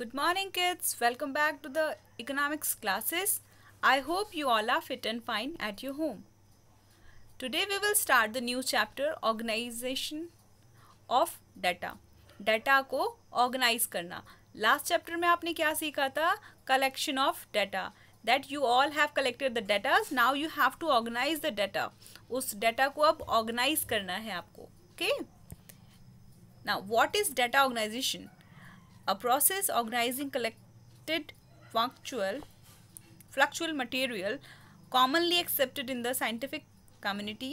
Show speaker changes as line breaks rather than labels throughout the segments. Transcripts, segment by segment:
Good morning kids welcome back to the economics classes I hope you all are fit and fine at your home today we will start the new chapter organisation of data data को organise करना last chapter में आपने क्या सीखा था collection of data that you all have collected the datas now you have to organise the data उस data को अब ऑर्गेनाइज करना है आपको ओके ना what is data organisation a process organizing collected punctual fluctual material commonly accepted in the scientific community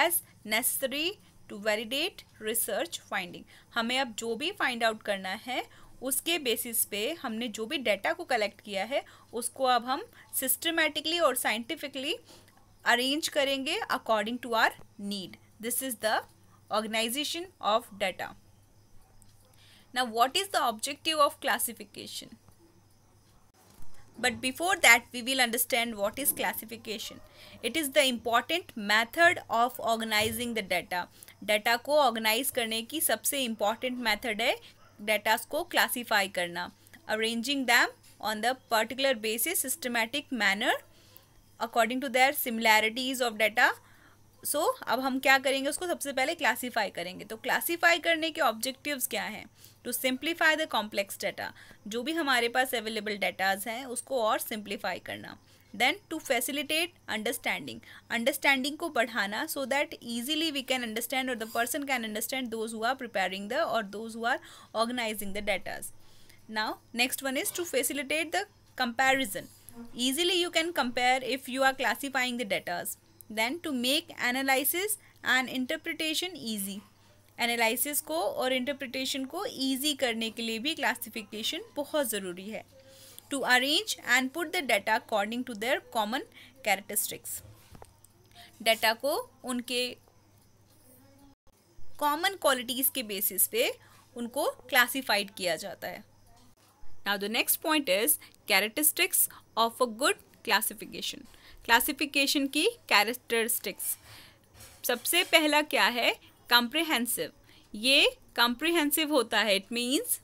as necessary to validate research finding हमें अब जो भी find out करना है उसके बेसिस पे हमने जो भी डाटा को कलेक्ट किया है उसको अब हम सिस्टमेटिकली और साइंटिफिकली अरेंज करेंगे according to our need this is the organisation of data Now what is the objective of classification? But before that we will understand what is classification. It is the important method of organizing the data. data को organize करने की सबसे important method है datas को classify करना arranging them on the particular basis systematic manner according to their similarities of data so so, अब हम क्या करेंगे उसको सबसे पहले क्लासीफाई करेंगे तो क्लासीफाई करने के ऑब्जेक्टिव्स क्या हैं to simplify the complex data जो भी हमारे पास अवेलेबल डाटाज हैं उसको और सिंप्लीफाई करना then to facilitate understanding understanding को बढ़ाना so that easily we can understand और the person can understand those who are preparing the or those who are organising the datas now next one is to facilitate the comparison easily you can compare if you are classifying the datas then to make analysis and interpretation easy analysis को और interpretation को easy करने के लिए भी classification बहुत ज़रूरी है to arrange and put the data according to their common characteristics data को उनके कॉमन क्वालिटीज़ के बेसिस पे उनको क्लासिफाइड किया जाता है now the next point is characteristics of a good classification classification की कैरेक्टरिस्टिक्स सबसे पहला क्या है कॉम्प्रिहेंसिव ये कॉम्प्रिहेंसिव होता है इट मीन्स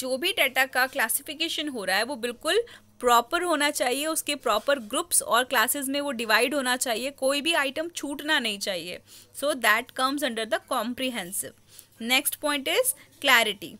जो भी डाटा का क्लासिफिकेशन हो रहा है वो बिल्कुल प्रॉपर होना चाहिए उसके प्रॉपर ग्रुप्स और क्लासेस में वो डिवाइड होना चाहिए कोई भी आइटम छूटना नहीं चाहिए so that comes under the comprehensive next point is clarity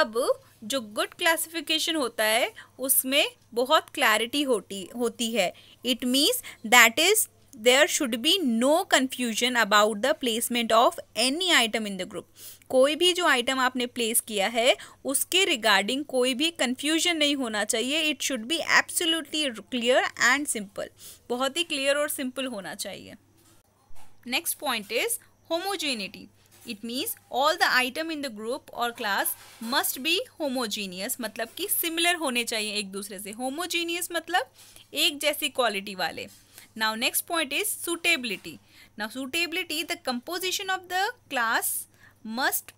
अब जो गुड क्लासिफिकेशन होता है उसमें बहुत क्लैरिटी होती होती है it means that is there should be no confusion about the placement of any item in the group कोई भी जो आइटम आपने प्लेस किया है उसके रिगार्डिंग कोई भी कन्फ्यूजन नहीं होना चाहिए it should be absolutely clear and simple बहुत ही क्लियर और सिंपल होना चाहिए next point is homogeneity it means all the item in the group or class must be homogeneous मतलब कि सिमिलर होने चाहिए एक दूसरे से होमोजीनियस मतलब एक जैसी क्वालिटी वाले now next point is suitability now suitability the composition of the class must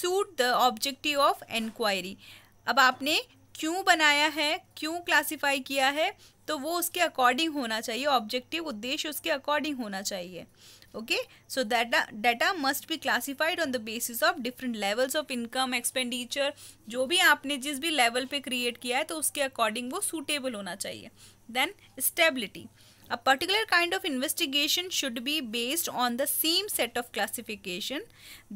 suit the objective of enquiry अब आपने क्यों बनाया है क्यों क्लासीफाई किया है तो वो उसके अकॉर्डिंग होना चाहिए ऑब्जेक्टिव उद्देश्य उसके अकॉर्डिंग होना चाहिए okay so data data must be classified on the basis of different levels of income expenditure jo bhi aapne jis bhi level pe create kiya hai to uske according wo suitable hona chahiye then stability A particular kind of investigation should be based on the same set of classification.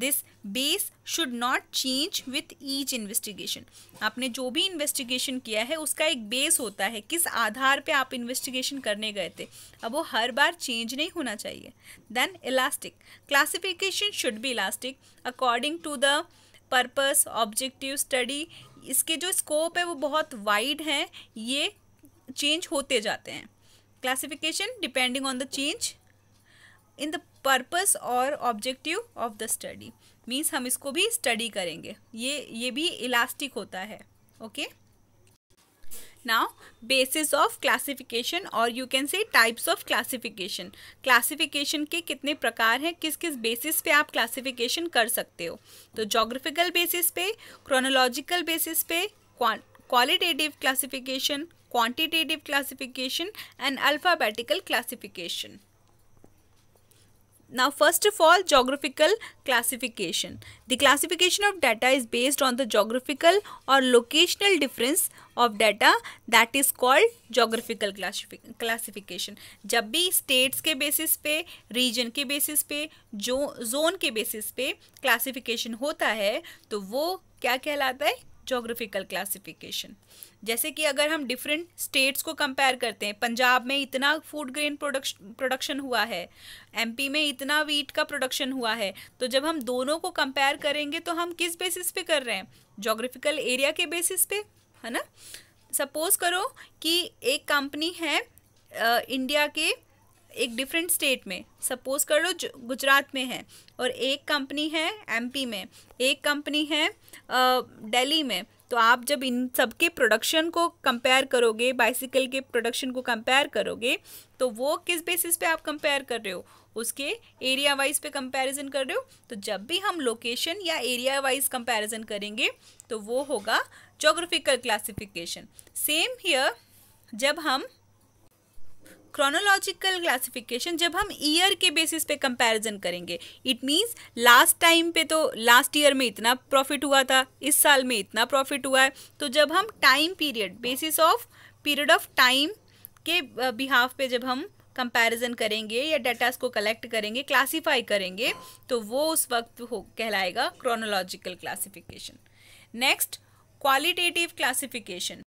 This base should not change with each investigation. आपने जो भी investigation किया है उसका एक base होता है किस आधार पे आप investigation करने गए थे अब वो हर बार change नहीं होना चाहिए Then elastic. Classification should be elastic according to the purpose objective study इसके जो स्कोप है वो बहुत वाइड हैं ये चेंज होते जाते हैं classification depending on the change in the purpose or objective of the study means हम इसको भी study करेंगे ये ये भी elastic होता है okay now basis of classification or you can say types of classification classification के कितने प्रकार हैं किस किस basis पे आप classification कर सकते हो तो geographical basis पे chronological basis पे qualitative classification quantitative classification and alphabetical classification. Now first of all geographical classification. The classification of data is based on the geographical or locational difference of data that is called geographical classific classification. jab bhi states ke basis pe region ke basis pe zone ke basis pe classification hota hai to wo क्या कहलाता है geographical classification जैसे कि अगर हम different states को compare करते हैं पंजाब में इतना फूड ग्रेन प्रोडक्शन हुआ है एमपी में इतना वीट का प्रोडक्शन हुआ है तो जब हम दोनों को कंपेयर करेंगे तो हम किस बेसिस पे कर रहे हैं जोग्राफिकल एरिया के बेसिस पे है ना सपोज करो कि एक कंपनी है आ, इंडिया के एक डिफरेंट स्टेट में सपोज कर लो गुजरात में है और एक कंपनी है एमपी में एक कंपनी है दिल्ली में तो आप जब इन सबके प्रोडक्शन को कंपेयर करोगे बाइसिकल के प्रोडक्शन को कंपेयर करोगे तो वो किस बेसिस पे आप कंपेयर कर रहे हो उसके एरिया वाइज पे कंपैरिजन कर रहे हो तो जब भी हम लोकेशन या एरिया वाइज कंपैरिजन करेंगे तो वो होगा जोग्राफिकल क्लासिफिकेशन सेम हियर जब हम क्रोनोलॉजिकल क्लासिफिकेशन जब हम ईयर के बेसिस पे कंपैरिजन करेंगे इट मीन्स लास्ट टाइम पे तो लास्ट ईयर में इतना प्रॉफिट हुआ था इस साल में इतना प्रॉफिट हुआ है तो जब हम time period basis of period of time के बिहाफ पे जब हम कंपैरिजन करेंगे या डाटास को कलेक्ट करेंगे क्लासीफाई करेंगे तो वो उस वक्त हो कहलाएगा chronological classification next qualitative classification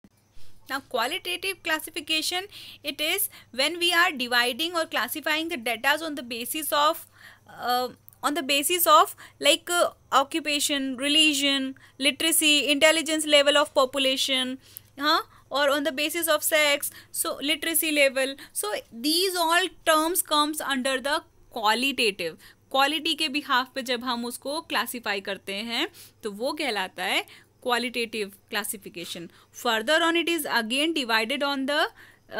now qualitative classification it is when we are dividing or classifying the data on the basis of uh, on the basis of like uh, occupation religion literacy intelligence level of population huh? or on the basis of sex so literacy level so these all terms comes under the qualitative quality के behalf पे जब हम उसको classify करते हैं तो वो कहलाता है qualitative classification further on it is again divided on the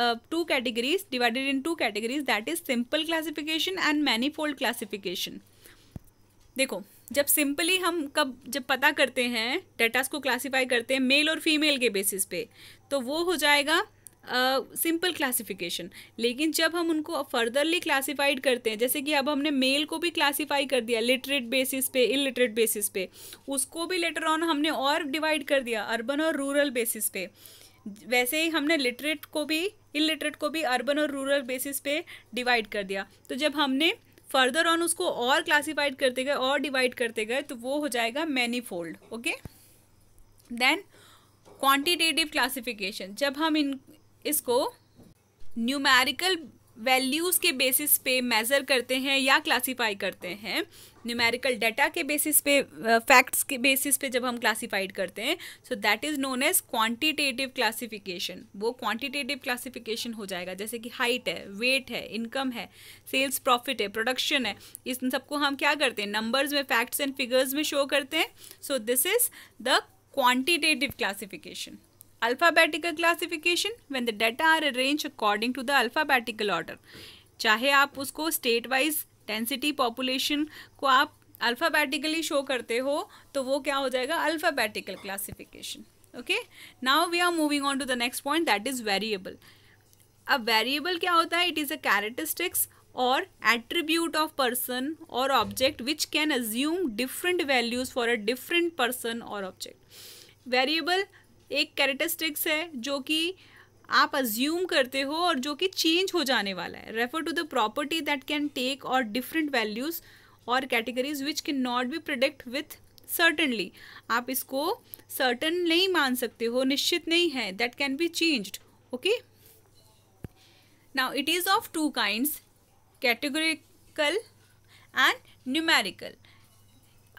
uh, two categories divided in two categories that is simple classification and manifold classification देखो जब सिंपली हम कब जब पता करते हैं डेटास को क्लासिफाई करते हैं मेल और फीमेल के बेसिस पे तो वो हो जाएगा सिंपल uh, क्लासिफिकेशन लेकिन जब हम उनको फर्दरली क्लासिफाइड करते हैं जैसे कि अब हमने मेल को भी क्लासिफाई कर दिया लिटरेट बेसिस पे इलिटरेट बेसिस पे उसको भी लेटर ऑन हमने और डिवाइड कर दिया अर्बन और रूरल बेसिस पे वैसे ही हमने लिटरेट को भी इलिटरेट को भी अर्बन और रूरल बेसिस पे डिवाइड कर दिया तो जब हमने फर्दर ऑन उसको और क्लासीफाइड करते गए और डिवाइड करते गए तो वो हो जाएगा many fold okay then quantitative classification जब हम इन इसको न्यूमेरिकल वैल्यूज़ के बेसिस पे मेज़र करते हैं या क्लासीफाई करते हैं न्यूमेरिकल डाटा के बेसिस पे फैक्ट्स के बेसिस पे जब हम क्लासीफाइड करते हैं so that is known as quantitative classification वो क्वांटिटेटिव क्लासिफिकेशन हो जाएगा जैसे कि हाइट है वेट है इनकम है सेल्स प्रॉफिट है प्रोडक्शन है इस सबको हम क्या करते हैं नंबर्स में फैक्ट्स एंड फिगर्स में शो करते हैं so this is the quantitative classification alphabetical classification when the data are arrange according to the alphabetical order चाहे आप उसको स्टेट वाइज डेंसिटी पॉपुलेशन को आप अल्फ़ाबैटिकली शो करते हो तो वो क्या हो जाएगा alphabetical classification okay now we are moving on to the next point that is variable अब वेरिएबल क्या होता है it is a characteristics or attribute of person or object which can assume different values for a different person or object variable एक characteristics है जो कि आप assume करते हो और जो कि चेंज हो जाने वाला है refer to the property that can take or different values or categories which can not be predict with certainly आप इसको सर्टन नहीं मान सकते हो निश्चित नहीं है that can be changed okay now it is of two kinds categorical and numerical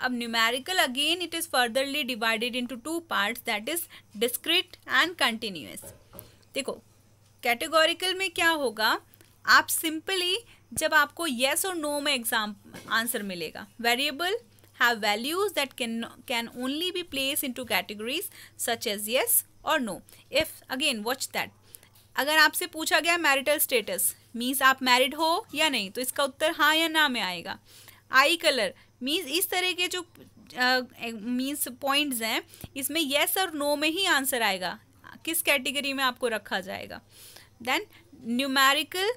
अब numerical again it is furtherly divided into two part that is discrete and continuous देखो कैटेगोरिकल में क्या होगा आप सिंपली जब आपको येस और no में एग्जाम आंसर मिलेगा variable have values that can can only be place in two categories such as yes और no if again watch that अगर आपसे पूछा गया मैरिटल स्टेटस मीन्स आप मैरिड हो या नहीं तो इसका उत्तर हाँ या ना में आएगा आई कलर मीन्स इस तरह के जो मीन्स पॉइंट्स हैं इसमें येस और नो में ही आंसर आएगा किस कैटेगरी में आपको रखा जाएगा देन न्यूमेरिकल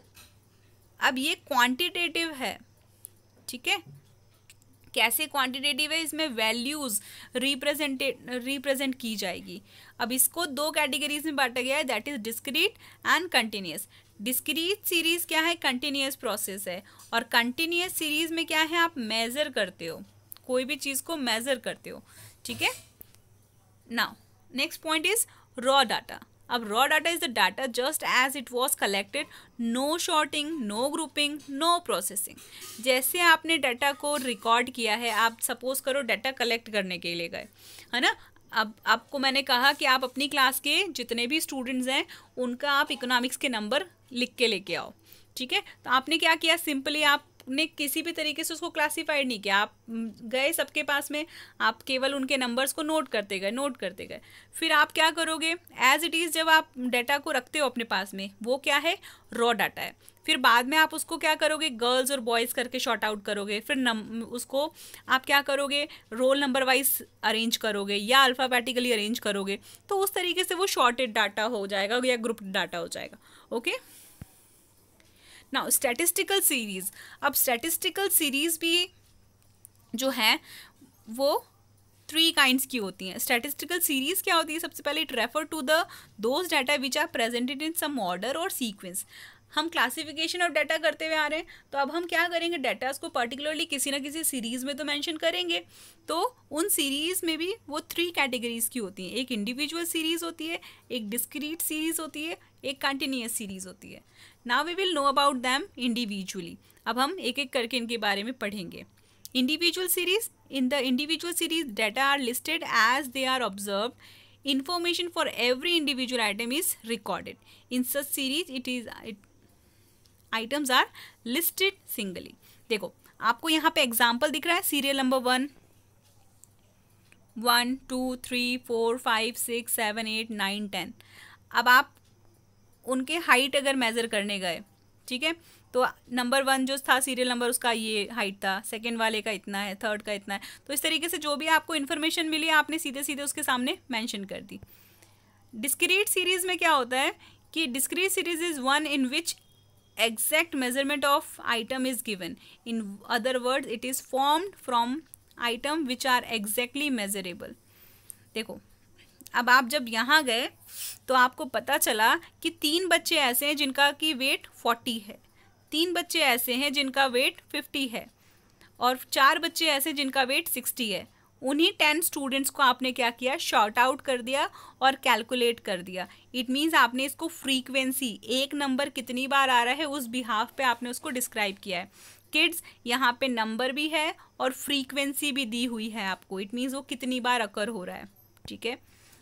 अब ये क्वांटिटेटिव है ठीक है कैसे क्वांटिटेटिव है इसमें वैल्यूज़ रिप्रेजेंटे रिप्रेजेंट की जाएगी अब इसको दो कैटेगरीज में बांटा गया है that is discrete and continuous discrete series क्या है कंटिन्यूस प्रोसेस है और कंटिन्यूस सीरीज़ में क्या है आप मेज़र करते हो कोई भी चीज़ को मेज़र करते हो ठीक है now next point is raw data अब raw data is the data just as it was collected no sorting no grouping no processing जैसे आपने डाटा को रिकॉर्ड किया है आप सपोज करो डाटा कलेक्ट करने के लिए गए है ना अब आपको मैंने कहा कि आप अपनी क्लास के जितने भी स्टूडेंट्स हैं उनका आप इकोनॉमिक्स के नंबर लिख के लेके आओ ठीक है तो आपने क्या किया सिंपली आप आपने किसी भी तरीके से उसको क्लासीफाइड नहीं किया आप गए सबके पास में आप केवल उनके नंबर्स को नोट करते गए नोट करते गए फिर आप क्या करोगे एज इट इज़ जब आप डाटा को रखते हो अपने पास में वो क्या है रॉ डाटा है फिर बाद में आप उसको क्या करोगे गर्ल्स और बॉयज़ करके शॉर्ट आउट करोगे फिर नम उसको आप क्या करोगे रोल नंबर वाइज अरेंज करोगे या अल्फ़ाबेटिकली अरेंज करोगे तो उस तरीके से वो शॉर्टेड डाटा हो जाएगा या ग्रुप डाटा हो जाएगा ओके नाउ स्टैटिस्टिकल सीरीज़ अब स्टैटिस्टिकल सीरीज़ भी जो है वो थ्री काइंड्स की होती हैं स्टैटिस्टिकल सीरीज़ क्या होती है सबसे पहले it refer to the those data which are presented in some order और सीक्वेंस हम क्लासिफिकेशन ऑफ डाटा करते हुए आ रहे हैं तो अब हम क्या करेंगे डाटाज को पर्टिकुलरली किसी ना किसी सीरीज़ में तो मेंशन करेंगे तो उन सीरीज़ में भी वो थ्री कैटेगरीज़ की होती हैं एक इंडिविजुअल सीरीज़ होती है एक डिस्क्रीट सीरीज़ होती है एक कंटिन्यूस सीरीज़ होती है now we will know about them individually अब हम एक एक करके इनके बारे में पढ़ेंगे individual series in the individual series data are listed as they are observe information for every individual item is recorded in such series it is it items are listed singly देखो आपको यहाँ पे एग्जाम्पल दिख रहा है serial number one one two three four five six seven eight nine ten अब आप उनके हाइट अगर मेज़र करने गए ठीक है तो नंबर वन जो था सीरियल नंबर उसका ये हाइट था सेकेंड वाले का इतना है थर्ड का इतना है तो इस तरीके से जो भी आपको इन्फॉर्मेशन मिली आपने सीधे सीधे उसके सामने मैंशन कर दी डिस्क्रीट सीरीज़ में क्या होता है कि discrete series is one in which exact measurement of item is given in other words it is formed from item which are exactly measurable देखो अब आप जब यहाँ गए तो आपको पता चला कि तीन बच्चे ऐसे हैं जिनका की वेट फोर्टी है तीन बच्चे ऐसे हैं जिनका वेट फिफ्टी है और चार बच्चे ऐसे जिनका वेट सिक्सटी है उन्हीं टेन स्टूडेंट्स को आपने क्या किया शॉर्ट आउट कर दिया और कैलकुलेट कर दिया इट मीन्स आपने इसको फ्रीक्वेंसी एक नंबर कितनी बार आ रहा है उस बिहाफ पे आपने उसको डिस्क्राइब किया है किड्स यहाँ पे नंबर भी है और फ्रीक्वेंसी भी दी हुई है आपको इट मीन्स वो कितनी बार अकर हो रहा है ठीक है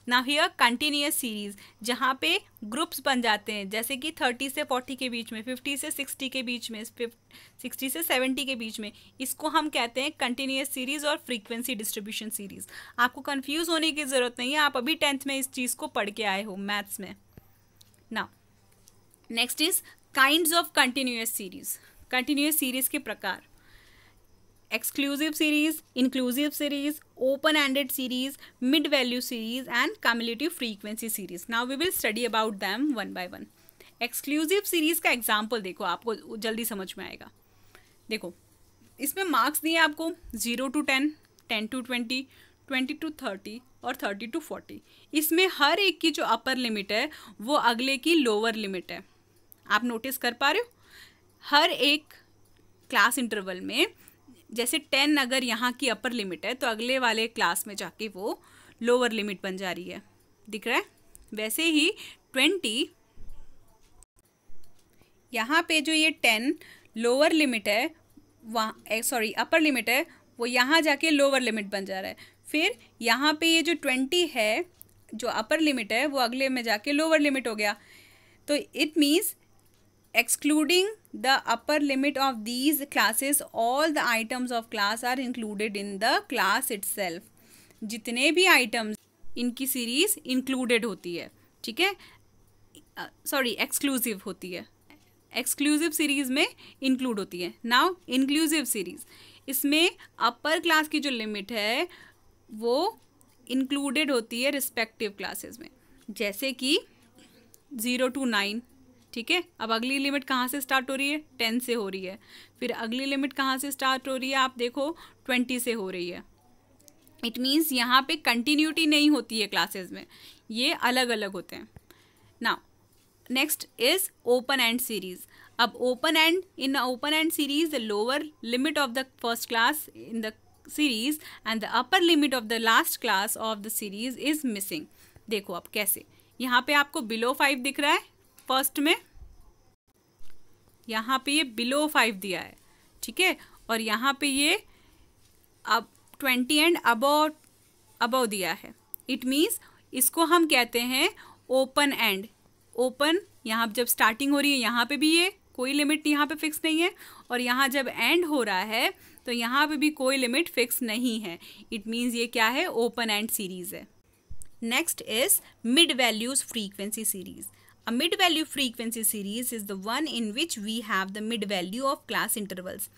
ना हियर कंटिन्यूस सीरीज़ जहाँ पे ग्रुप्स बन जाते हैं जैसे कि थर्टी से फोर्टी के बीच में फिफ्टी से सिक्सटी के बीच में सिक्सटी से सेवेंटी के बीच में इसको हम कहते हैं कंटिन्यूस सीरीज़ और फ्रीक्वेंसी डिस्ट्रीब्यूशन सीरीज़ आपको कन्फ्यूज़ होने की ज़रूरत नहीं है आप अभी टेंथ में इस चीज़ को पढ़ के आए हो मैथ्स में ना next is kind of continuous series continuous series के प्रकार exclusive series inclusive series open ended series mid value series and community frequency series now we will study about them one by one exclusive series का example देखो आपको जल्दी समझ में आएगा देखो इसमें मार्क्स दिए आपको zero to ten ten to twenty twenty to thirty और थर्टी टू फोर्टी इसमें हर एक की जो अपर लिमिट है वो अगले की लोअर लिमिट है आप नोटिस कर पा रहे हो हर एक क्लास इंटरवल में जैसे टेन अगर यहाँ की अपर लिमिट है तो अगले वाले क्लास में जाके वो लोअर लिमिट बन जा रही है दिख रहा है वैसे ही ट्वेंटी यहाँ पे जो ये टेन लोअर लिमिट है वहाँ सॉरी अपर लिमिट है वो यहाँ जाके लोअर लिमिट बन जा रहा है फिर यहाँ पे ये जो ट्वेंटी है जो अपर लिमिट है वो अगले में जाके लोअर लिमिट हो गया तो it means excluding the upper limit of these classes all the items of class are included in the class itself जितने भी items इनकी सीरीज included होती है ठीक है सॉरी एक्सक्लूसिव होती है एक्सक्लूसिव सीरीज़ में इंक्लूड होती है नाउ इंक्लूसिव सीरीज़ इसमें अपर क्लास की जो लिमिट है वो इंक्लूडेड होती है रिस्पेक्टिव क्लासेस में जैसे कि ज़ीरो टू नाइन ठीक है अब अगली लिमिट कहाँ से स्टार्ट हो रही है टेन से हो रही है फिर अगली लिमिट कहाँ से स्टार्ट हो रही है आप देखो ट्वेंटी से हो रही है इट मीन्स यहाँ पे कंटिन्यूटी नहीं होती है क्लासेस में ये अलग अलग होते हैं ना next is open end series अब open end in open end series the lower limit of the first class in the series and the upper limit of the last class of the series is missing देखो आप कैसे यहाँ पे आपको below five दिख रहा है first में यहाँ पे ये बिलो फाइव दिया है ठीक है और यहाँ पे ये अब ट्वेंटी एंड अबव अबव दिया है इट मीन्स इसको हम कहते हैं ओपन एंड ओपन यहाँ जब स्टार्टिंग हो रही है यहाँ पे भी ये कोई लिमिट यहाँ पे फिक्स नहीं है और यहाँ जब एंड हो रहा है तो यहाँ पे भी कोई लिमिट फिक्स नहीं है इट मीन्स ये क्या है ओपन एंड सीरीज़ है next is mid values frequency series A mid-value frequency series is the one in which we have the mid-value of class intervals.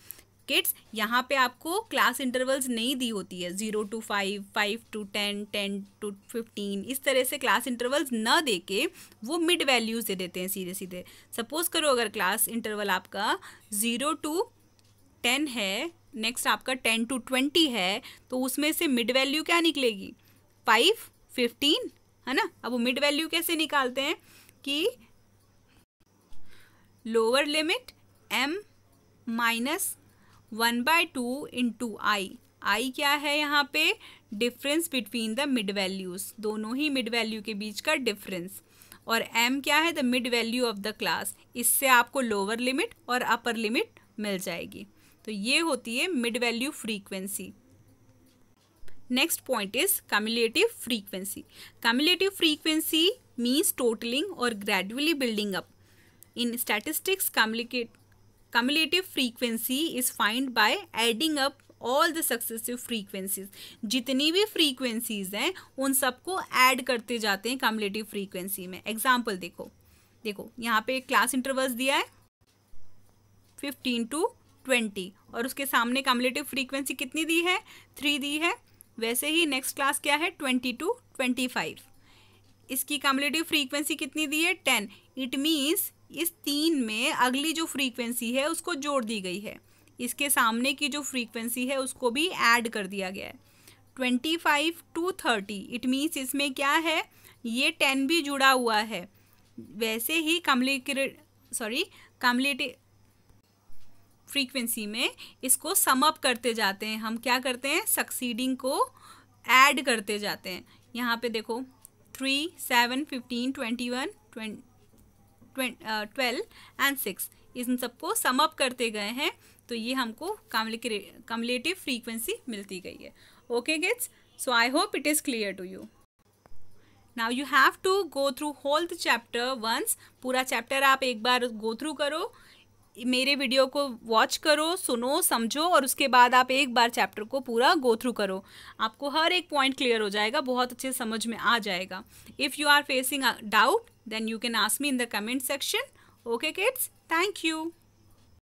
Kids यहाँ पे आपको क्लास इंटरवल्स नहीं दी होती है zero to five five to ten ten to fifteen इस तरह से क्लास इंटरवल्स ना दे के वो मिड वैल्यूज़ दे देते हैं सीधे सीधे सपोज़ करो अगर क्लास इंटरवल आपका ज़ीरो टू टेन है नेक्स्ट आपका टेन टू ट्वेंटी है तो उसमें से मिड वैल्यू क्या निकलेगी फाइव फिफ्टीन है ना अब वो मिड वैल्यू कैसे निकालते हैं कि lower limit m minus one by two into i i क्या है यहाँ पे difference between the mid values दोनों ही मिड वैल्यू के बीच का डिफरेंस और m क्या है the mid value of the class इससे आपको लोअर लिमिट और अपर लिमिट मिल जाएगी तो ये होती है mid value frequency next point is cumulative frequency cumulative frequency means totaling or gradually building up. In statistics, cumulative frequency is found by adding up all the successive frequencies जितनी भी frequencies हैं उन सबको ऐड करते जाते हैं cumulative frequency में example देखो देखो यहाँ पे क्लास इंटरवल्स दिया है फिफ्टीन टू ट्वेंटी और उसके सामने कम्युलेटिव फ्रीक्वेंसी कितनी दी है थ्री दी है वैसे ही नेक्स्ट क्लास क्या है ट्वेंटी टू ट्वेंटी फाइव इसकी कम्युलेटिव फ्रीक्वेंसी कितनी दी है टेन इट मीन्स इस तीन में अगली जो फ्रीक्वेंसी है उसको जोड़ दी गई है इसके सामने की जो फ्रीक्वेंसी है उसको भी ऐड कर दिया गया है twenty five to thirty it means इसमें क्या है ये टेन भी जुड़ा हुआ है वैसे ही कमलिक्रेट सॉरी कमलेटिव फ्रीक्वेंसी में इसको समअप करते जाते हैं हम क्या करते हैं सक्सीडिंग को ऐड करते जाते हैं यहाँ पे देखो three seven fifteen twenty one 20, uh, and six इन सबको सम अप करते गए हैं तो ये हमको कमलेटिव फ्रीक्वेंसी मिलती गई है okay kids so I hope it is clear to you now you have to go through whole chapter once पूरा चैप्टर आप एक बार गो थ्रू करो मेरे वीडियो को वॉच करो सुनो समझो और उसके बाद आप एक बार चैप्टर को पूरा गो थ्रू करो आपको हर एक पॉइंट क्लियर हो जाएगा बहुत अच्छे समझ में आ जाएगा if you are facing doubt then you can ask me in the comment section okay kids thank you